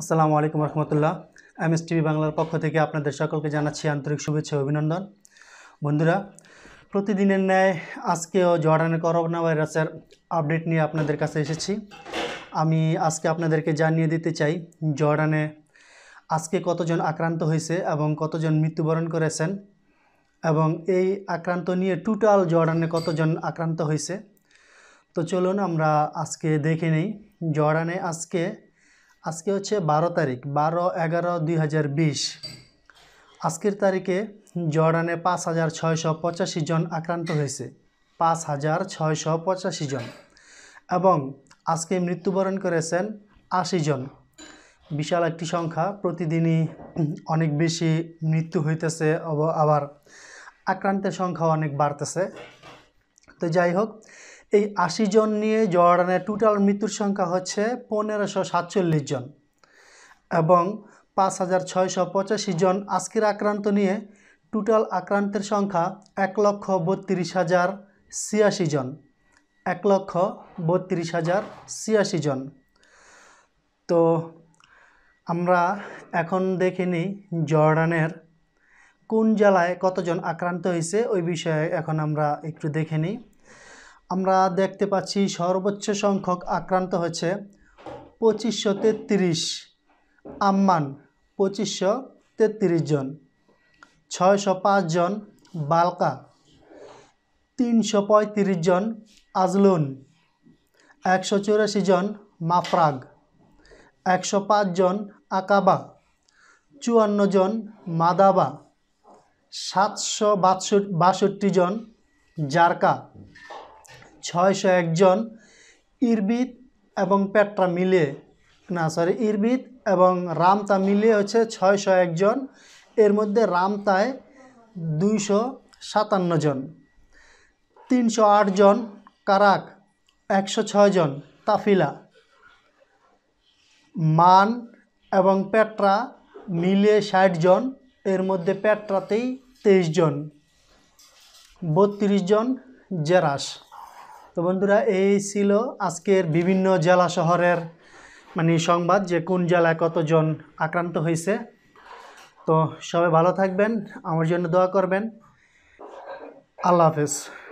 আসসালামু আলাইকুম রহমতুল্লাহ M S TV বাংলার পক্ষ থেকে আপনাদের সকলকে জানাচ্ছি আন্তরিক শুভেচ্ছা অভিনন্দন বন্ধুরা প্রতিদিনের ন্যায় আজকেও জর্ডানে করোনা ভাইরাসের আপডেট নিয়ে আপনাদের কাছে এসেছি আমি আজকে আপনাদেরকে জানিয়ে দিতে চাই জর্ডানে আজকে কতজন আক্রান্ত হয়েছে এবং কতজন মৃত্যুবরণ করেছেন এবং এই আক্রান্ত নিয়ে টোটাল জর্ডানে কতজন আক্রান্ত হয়েছে তো চলুন আমরা আজকে দেখে নেই জর্ডানে আজকে আজকে হচ্ছে বারো তারিখ বারো এগারো দুই আজকের তারিখে জর্ডানে পাঁচ হাজার ছয়শো পঁচাশি জন আক্রান্ত হয়েছে পাঁচ হাজার ছয়শো পঁচাশি জন এবং আজকে মৃত্যুবরণ করেছেন আশি জন বিশাল একটি সংখ্যা প্রতিদিনই অনেক বেশি মৃত্যু হইতেছে আবার আক্রান্তের সংখ্যা অনেক বাড়তেছে তো যাই হোক এই আশি জন নিয়ে জর্ডানের টোটাল মৃত্যুর সংখ্যা হচ্ছে পনেরোশো সাতচল্লিশ জন এবং পাঁচ হাজার ছয়শো পঁচাশি জন আজকের আক্রান্ত নিয়ে টোটাল আক্রান্তের সংখ্যা এক লক্ষ বত্রিশ হাজার ছিয়াশি জন এক লক্ষ বত্রিশ হাজার ছিয়াশি জন তো আমরা এখন দেখে নিই জর্ডানের কোন জেলায় কতজন আক্রান্ত হয়েছে ওই বিষয়ে এখন আমরা একটু দেখে নিই আমরা দেখতে পাচ্ছি সর্বোচ্চ সংখ্যক আক্রান্ত হয়েছে পঁচিশশো তেত্রিশ আম্মান পঁচিশশো তেত্রিশ জন ছয়শো পাঁচ জন বালকা তিনশো পঁয়ত্রিশ জন আজলুন একশো চুরাশি জন মাফরাগ একশো পাঁচ জন আকাবা চুয়ান্ন জন মাদাবা সাতশো বাষট্টি জন জারকা ছয়শো একজন ইরবিদ এবং পেট্রা মিলে না সরি ইরবিদ এবং রামতা মিলে হচ্ছে ছয়শো একজন এর মধ্যে রামতায় দুইশো সাতান্ন জন তিনশো জন কারাক একশো জন তাফিলা মান এবং পেট্রা মিলে ষাট জন এর মধ্যে পেট্রাতেই তেইশ জন বত্রিশ জন জেরাস তো বন্ধুরা এই ছিল আজকের বিভিন্ন জেলা শহরের মানে সংবাদ যে কোন জেলায় কতজন আক্রান্ত হয়েছে তো সবাই ভালো থাকবেন আমার জন্য দোয়া করবেন আল্লাহ হাফেজ